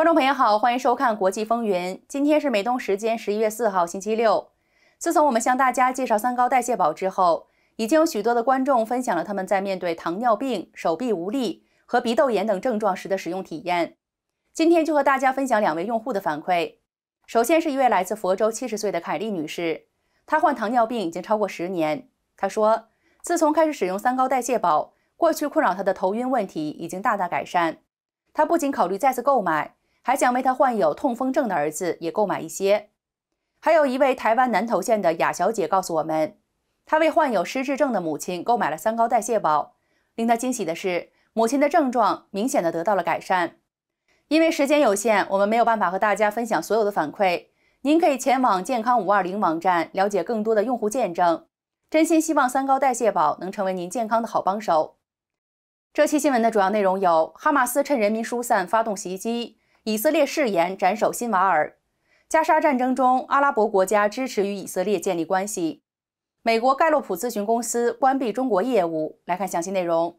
观众朋友好，欢迎收看《国际风云》。今天是美东时间十一月四号，星期六。自从我们向大家介绍三高代谢宝之后，已经有许多的观众分享了他们在面对糖尿病、手臂无力和鼻窦炎等症状时的使用体验。今天就和大家分享两位用户的反馈。首先是一位来自佛州七十岁的凯丽女士，她患糖尿病已经超过十年。她说，自从开始使用三高代谢宝，过去困扰她的头晕问题已经大大改善。她不仅考虑再次购买。还想为他患有痛风症的儿子也购买一些。还有一位台湾南投县的雅小姐告诉我们，她为患有失智症的母亲购买了三高代谢宝。令她惊喜的是，母亲的症状明显的得到了改善。因为时间有限，我们没有办法和大家分享所有的反馈。您可以前往健康五二零网站了解更多的用户见证。真心希望三高代谢宝能成为您健康的好帮手。这期新闻的主要内容有：哈马斯趁人民疏散发动袭击。以色列誓言斩首辛瓦尔。加沙战争中，阿拉伯国家支持与以色列建立关系。美国盖洛普咨询公司关闭中国业务。来看详细内容。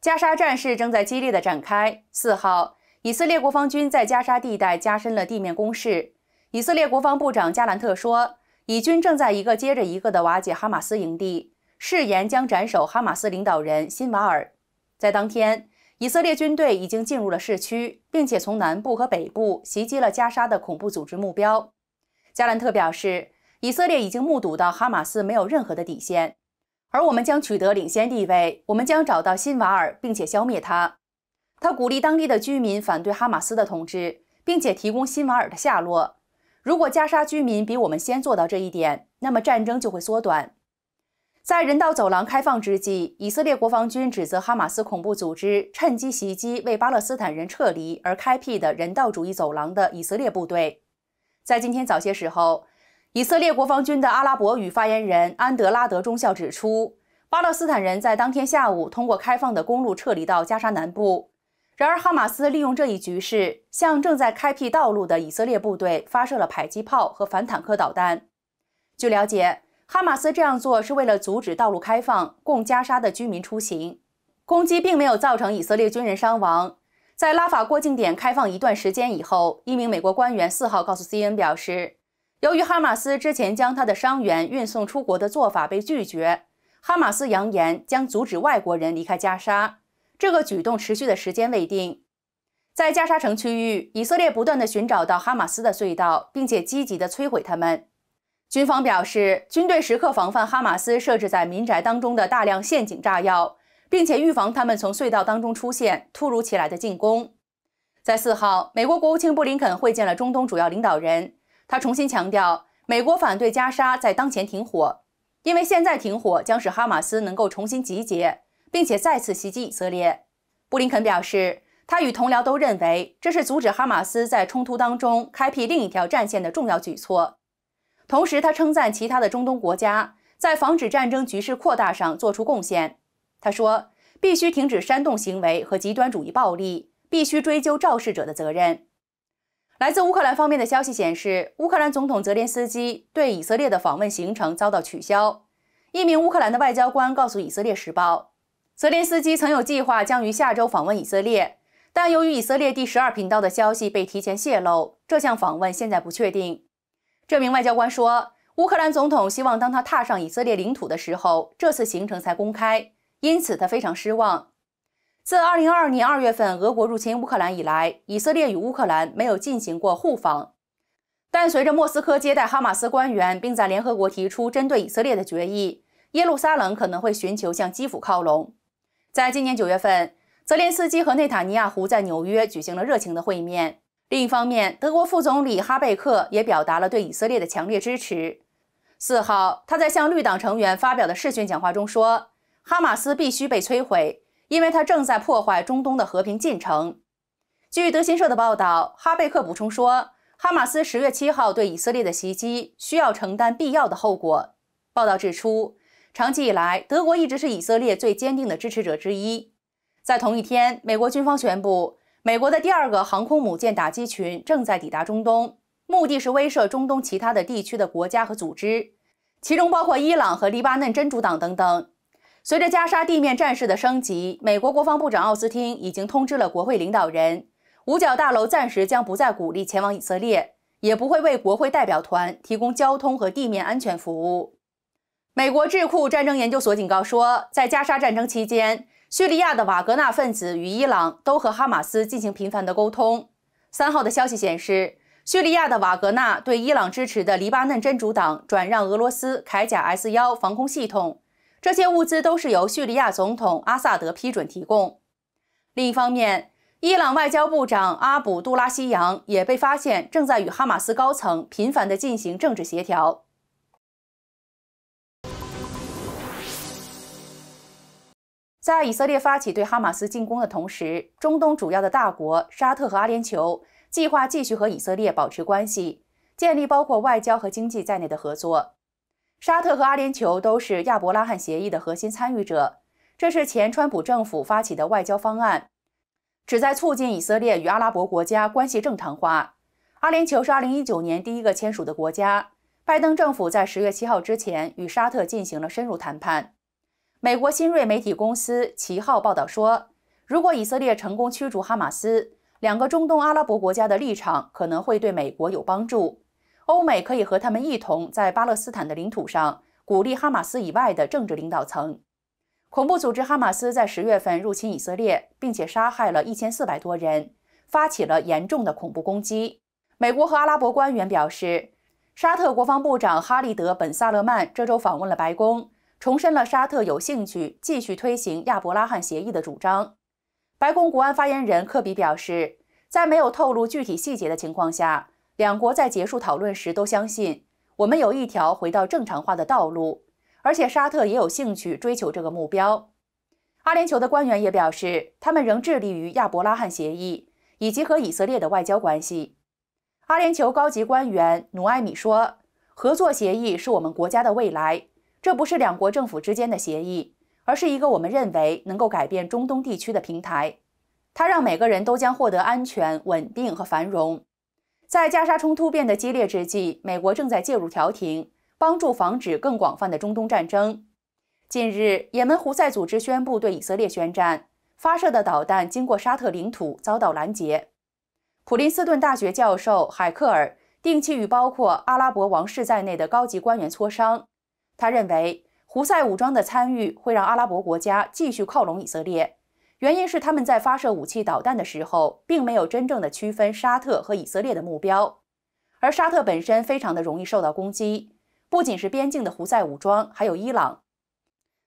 加沙战事正在激烈的展开。四号，以色列国防军在加沙地带加深了地面攻势。以色列国防部长加兰特说，以军正在一个接着一个的瓦解哈马斯营地，誓言将斩首哈马斯领导人辛瓦尔。在当天。以色列军队已经进入了市区，并且从南部和北部袭击了加沙的恐怖组织目标。加兰特表示，以色列已经目睹到哈马斯没有任何的底线，而我们将取得领先地位。我们将找到辛瓦尔，并且消灭他。他鼓励当地的居民反对哈马斯的统治，并且提供辛瓦尔的下落。如果加沙居民比我们先做到这一点，那么战争就会缩短。在人道走廊开放之际，以色列国防军指责哈马斯恐怖组织趁机袭击为巴勒斯坦人撤离而开辟的人道主义走廊的以色列部队。在今天早些时候，以色列国防军的阿拉伯语发言人安德拉德中校指出，巴勒斯坦人在当天下午通过开放的公路撤离到加沙南部。然而，哈马斯利用这一局势向正在开辟道路的以色列部队发射了迫击炮和反坦克导弹。据了解。哈马斯这样做是为了阻止道路开放，供加沙的居民出行。攻击并没有造成以色列军人伤亡。在拉法过境点开放一段时间以后，一名美国官员四号告诉 C N 表示，由于哈马斯之前将他的伤员运送出国的做法被拒绝，哈马斯扬言将阻止外国人离开加沙。这个举动持续的时间未定。在加沙城区域，以色列不断地寻找到哈马斯的隧道，并且积极地摧毁他们。军方表示，军队时刻防范哈马斯设置在民宅当中的大量陷阱炸药，并且预防他们从隧道当中出现突如其来的进攻。在四号，美国国务卿布林肯会见了中东主要领导人，他重新强调美国反对加沙在当前停火，因为现在停火将使哈马斯能够重新集结，并且再次袭击以色列。布林肯表示，他与同僚都认为这是阻止哈马斯在冲突当中开辟另一条战线的重要举措。同时，他称赞其他的中东国家在防止战争局势扩大上做出贡献。他说：“必须停止煽动行为和极端主义暴力，必须追究肇事者的责任。”来自乌克兰方面的消息显示，乌克兰总统泽连斯基对以色列的访问行程遭到取消。一名乌克兰的外交官告诉《以色列时报》，泽连斯基曾有计划将于下周访问以色列，但由于以色列第十二频道的消息被提前泄露，这项访问现在不确定。这名外交官说：“乌克兰总统希望当他踏上以色列领土的时候，这次行程才公开，因此他非常失望。”自2022年2月份俄国入侵乌克兰以来，以色列与乌克兰没有进行过互访。但随着莫斯科接待哈马斯官员，并在联合国提出针对以色列的决议，耶路撒冷可能会寻求向基辅靠拢。在今年9月份，泽连斯基和内塔尼亚胡在纽约举行了热情的会面。另一方面，德国副总理哈贝克也表达了对以色列的强烈支持。四号，他在向绿党成员发表的试训讲话中说：“哈马斯必须被摧毁，因为他正在破坏中东的和平进程。”据德新社的报道，哈贝克补充说：“哈马斯十月七号对以色列的袭击需要承担必要的后果。”报道指出，长期以来，德国一直是以色列最坚定的支持者之一。在同一天，美国军方宣布。美国的第二个航空母舰打击群正在抵达中东，目的是威慑中东其他的地区的国家和组织，其中包括伊朗和黎巴嫩真主党等等。随着加沙地面战事的升级，美国国防部长奥斯汀已经通知了国会领导人，五角大楼暂时将不再鼓励前往以色列，也不会为国会代表团提供交通和地面安全服务。美国智库战争研究所警告说，在加沙战争期间。叙利亚的瓦格纳分子与伊朗都和哈马斯进行频繁的沟通。三号的消息显示，叙利亚的瓦格纳对伊朗支持的黎巴嫩真主党转让俄罗斯铠甲 S 幺防空系统，这些物资都是由叙利亚总统阿萨德批准提供。另一方面，伊朗外交部长阿卜杜拉西扬也被发现正在与哈马斯高层频繁地进行政治协调。在以色列发起对哈马斯进攻的同时，中东主要的大国沙特和阿联酋计划继续和以色列保持关系，建立包括外交和经济在内的合作。沙特和阿联酋都是亚伯拉罕协议的核心参与者，这是前川普政府发起的外交方案，旨在促进以色列与阿拉伯国家关系正常化。阿联酋是2019年第一个签署的国家，拜登政府在10月7号之前与沙特进行了深入谈判。美国新锐媒体公司旗号报道说，如果以色列成功驱逐哈马斯，两个中东阿拉伯国家的立场可能会对美国有帮助。欧美可以和他们一同在巴勒斯坦的领土上鼓励哈马斯以外的政治领导层。恐怖组织哈马斯在十月份入侵以色列，并且杀害了一千四百多人，发起了严重的恐怖攻击。美国和阿拉伯官员表示，沙特国防部长哈利德·本·萨勒曼这周访问了白宫。重申了沙特有兴趣继续推行亚伯拉罕协议的主张。白宫国安发言人科比表示，在没有透露具体细节的情况下，两国在结束讨论时都相信我们有一条回到正常化的道路，而且沙特也有兴趣追求这个目标。阿联酋的官员也表示，他们仍致力于亚伯拉罕协议以及和以色列的外交关系。阿联酋高级官员努埃米说：“合作协议是我们国家的未来。”这不是两国政府之间的协议，而是一个我们认为能够改变中东地区的平台。它让每个人都将获得安全、稳定和繁荣。在加沙冲突变得激烈之际，美国正在介入调停，帮助防止更广泛的中东战争。近日，也门胡塞组织宣布对以色列宣战，发射的导弹经过沙特领土遭到拦截。普林斯顿大学教授海克尔定期与包括阿拉伯王室在内的高级官员磋商。他认为，胡塞武装的参与会让阿拉伯国家继续靠拢以色列，原因是他们在发射武器导弹的时候，并没有真正的区分沙特和以色列的目标，而沙特本身非常的容易受到攻击，不仅是边境的胡塞武装，还有伊朗。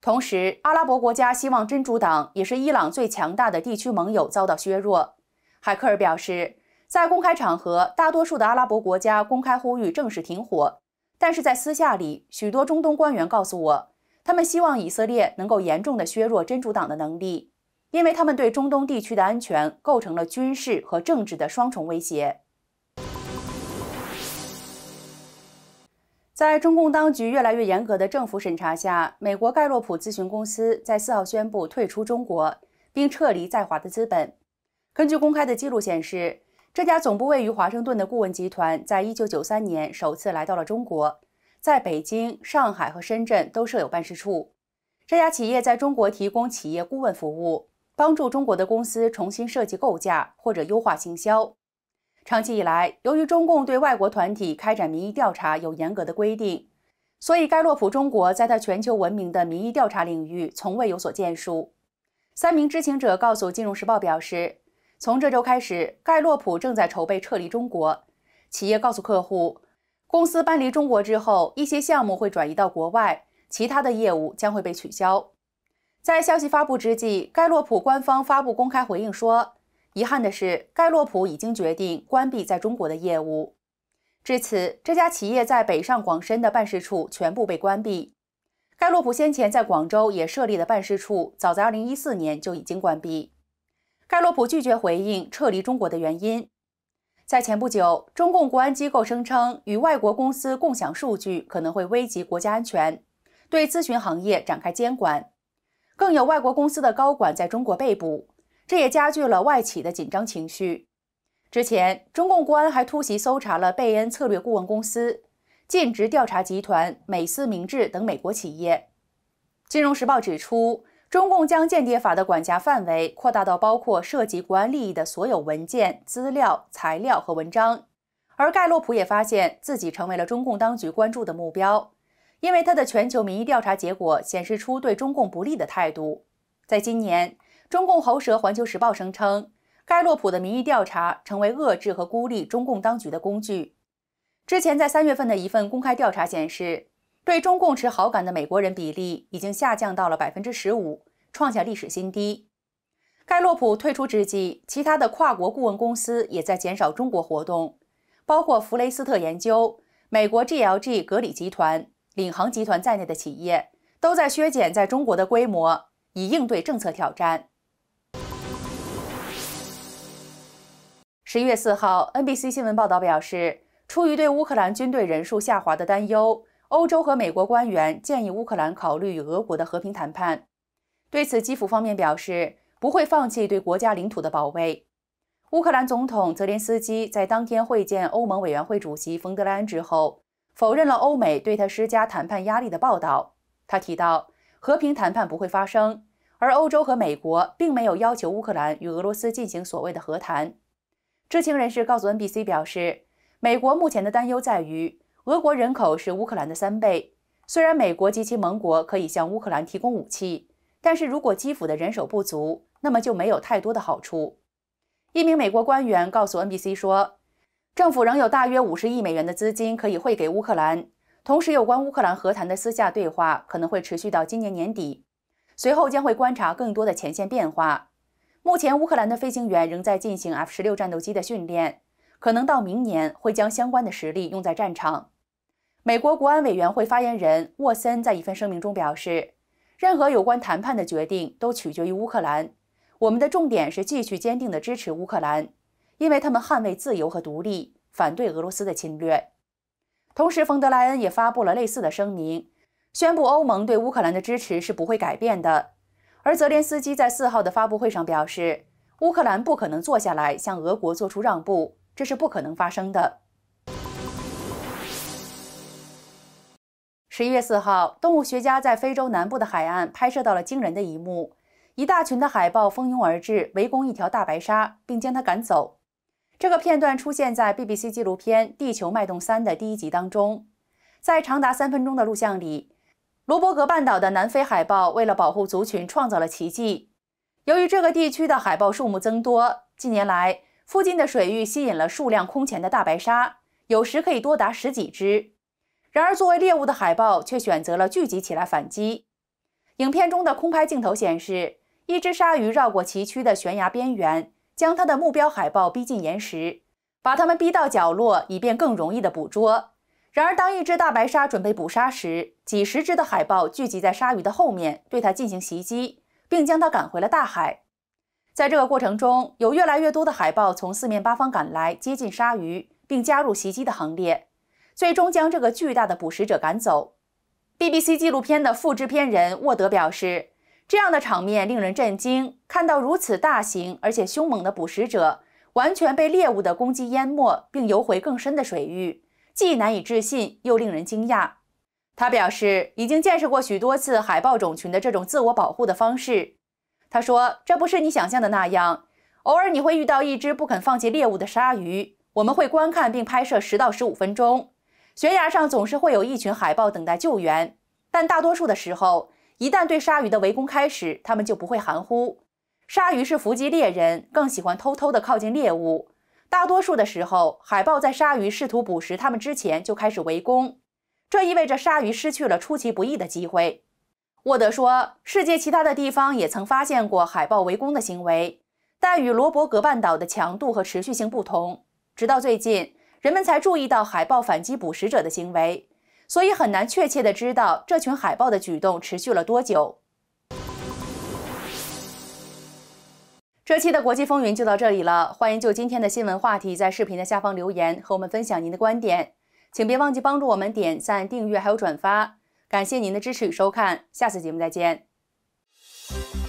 同时，阿拉伯国家希望真主党也是伊朗最强大的地区盟友遭到削弱。海克尔表示，在公开场合，大多数的阿拉伯国家公开呼吁正式停火。但是在私下里，许多中东官员告诉我，他们希望以色列能够严重的削弱真主党的能力，因为他们对中东地区的安全构成了军事和政治的双重威胁。在中共当局越来越严格的政府审查下，美国盖洛普咨询公司在四号宣布退出中国，并撤离在华的资本。根据公开的记录显示。这家总部位于华盛顿的顾问集团，在1993年首次来到了中国，在北京、上海和深圳都设有办事处。这家企业在中国提供企业顾问服务，帮助中国的公司重新设计构架或者优化行销。长期以来，由于中共对外国团体开展民意调查有严格的规定，所以盖洛普中国在它全球闻名的民意调查领域从未有所建树。三名知情者告诉《金融时报》表示。从这周开始，盖洛普正在筹备撤离中国。企业告诉客户，公司搬离中国之后，一些项目会转移到国外，其他的业务将会被取消。在消息发布之际，盖洛普官方发布公开回应说：“遗憾的是，盖洛普已经决定关闭在中国的业务。至此，这家企业在北上广深的办事处全部被关闭。盖洛普先前在广州也设立的办事处，早在2014年就已经关闭。”盖洛普拒绝回应撤离中国的原因。在前不久，中共国安机构声称，与外国公司共享数据可能会危及国家安全，对咨询行业展开监管。更有外国公司的高管在中国被捕，这也加剧了外企的紧张情绪。之前，中共国安还突袭搜查了贝恩策略顾问公司、尽职调查集团、美思明智等美国企业。金融时报指出。中共将间谍法的管辖范围扩大到包括涉及国安利益的所有文件、资料、材料和文章，而盖洛普也发现自己成为了中共当局关注的目标，因为他的全球民意调查结果显示出对中共不利的态度。在今年，中共喉舌《环球时报》声称，盖洛普的民意调查成为遏制和孤立中共当局的工具。之前在三月份的一份公开调查显示。对中共持好感的美国人比例已经下降到了百分之十五，创下历史新低。盖洛普退出之际，其他的跨国顾问公司也在减少中国活动，包括弗雷斯特研究、美国 GLG 格里集团、领航集团在内的企业都在削减在中国的规模，以应对政策挑战。十一月四号，NBC 新闻报道表示，出于对乌克兰军队人数下滑的担忧。欧洲和美国官员建议乌克兰考虑与俄国的和平谈判。对此，基辅方面表示不会放弃对国家领土的保卫。乌克兰总统泽连斯基在当天会见欧盟委员会主席冯德莱恩之后，否认了欧美对他施加谈判压力的报道。他提到，和平谈判不会发生，而欧洲和美国并没有要求乌克兰与俄罗斯进行所谓的和谈。知情人士告诉 NBC 表示，美国目前的担忧在于。俄国人口是乌克兰的三倍。虽然美国及其盟国可以向乌克兰提供武器，但是如果基辅的人手不足，那么就没有太多的好处。一名美国官员告诉 NBC 说，政府仍有大约五十亿美元的资金可以汇给乌克兰。同时，有关乌克兰和谈的私下对话可能会持续到今年年底，随后将会观察更多的前线变化。目前，乌克兰的飞行员仍在进行 F 十六战斗机的训练，可能到明年会将相关的实力用在战场。美国国安委员会发言人沃森在一份声明中表示：“任何有关谈判的决定都取决于乌克兰。我们的重点是继续坚定地支持乌克兰，因为他们捍卫自由和独立，反对俄罗斯的侵略。”同时，冯德莱恩也发布了类似的声明，宣布欧盟对乌克兰的支持是不会改变的。而泽连斯基在四号的发布会上表示：“乌克兰不可能坐下来向俄国做出让步，这是不可能发生的。”十一月四号，动物学家在非洲南部的海岸拍摄到了惊人的一幕：一大群的海豹蜂拥而至，围攻一条大白鲨，并将它赶走。这个片段出现在 BBC 纪录片《地球脉动三》的第一集当中。在长达三分钟的录像里，罗伯格半岛的南非海豹为了保护族群创造了奇迹。由于这个地区的海豹数目增多，近年来附近的水域吸引了数量空前的大白鲨，有时可以多达十几只。然而，作为猎物的海豹却选择了聚集起来反击。影片中的空拍镜头显示，一只鲨鱼绕过崎岖的悬崖边缘，将它的目标海豹逼进岩石，把它们逼到角落，以便更容易的捕捉。然而，当一只大白鲨准备捕杀时，几十只的海豹聚集在鲨鱼的后面对它进行袭击，并将它赶回了大海。在这个过程中，有越来越多的海豹从四面八方赶来，接近鲨鱼，并加入袭击的行列。最终将这个巨大的捕食者赶走。BBC 纪录片的副制片人沃德表示，这样的场面令人震惊。看到如此大型而且凶猛的捕食者完全被猎物的攻击淹没，并游回更深的水域，既难以置信又令人惊讶。他表示，已经见识过许多次海豹种群的这种自我保护的方式。他说：“这不是你想象的那样。偶尔你会遇到一只不肯放弃猎物的鲨鱼，我们会观看并拍摄十到十五分钟。”悬崖上总是会有一群海豹等待救援，但大多数的时候，一旦对鲨鱼的围攻开始，它们就不会含糊。鲨鱼是伏击猎人，更喜欢偷偷的靠近猎物。大多数的时候，海豹在鲨鱼试图捕食它们之前就开始围攻，这意味着鲨鱼失去了出其不意的机会。沃德说，世界其他的地方也曾发现过海豹围攻的行为，但与罗伯格半岛的强度和持续性不同。直到最近。人们才注意到海豹反击捕食者的行为，所以很难确切的知道这群海豹的举动持续了多久。这期的国际风云就到这里了，欢迎就今天的新闻话题在视频的下方留言和我们分享您的观点，请别忘记帮助我们点赞、订阅还有转发，感谢您的支持与收看，下次节目再见。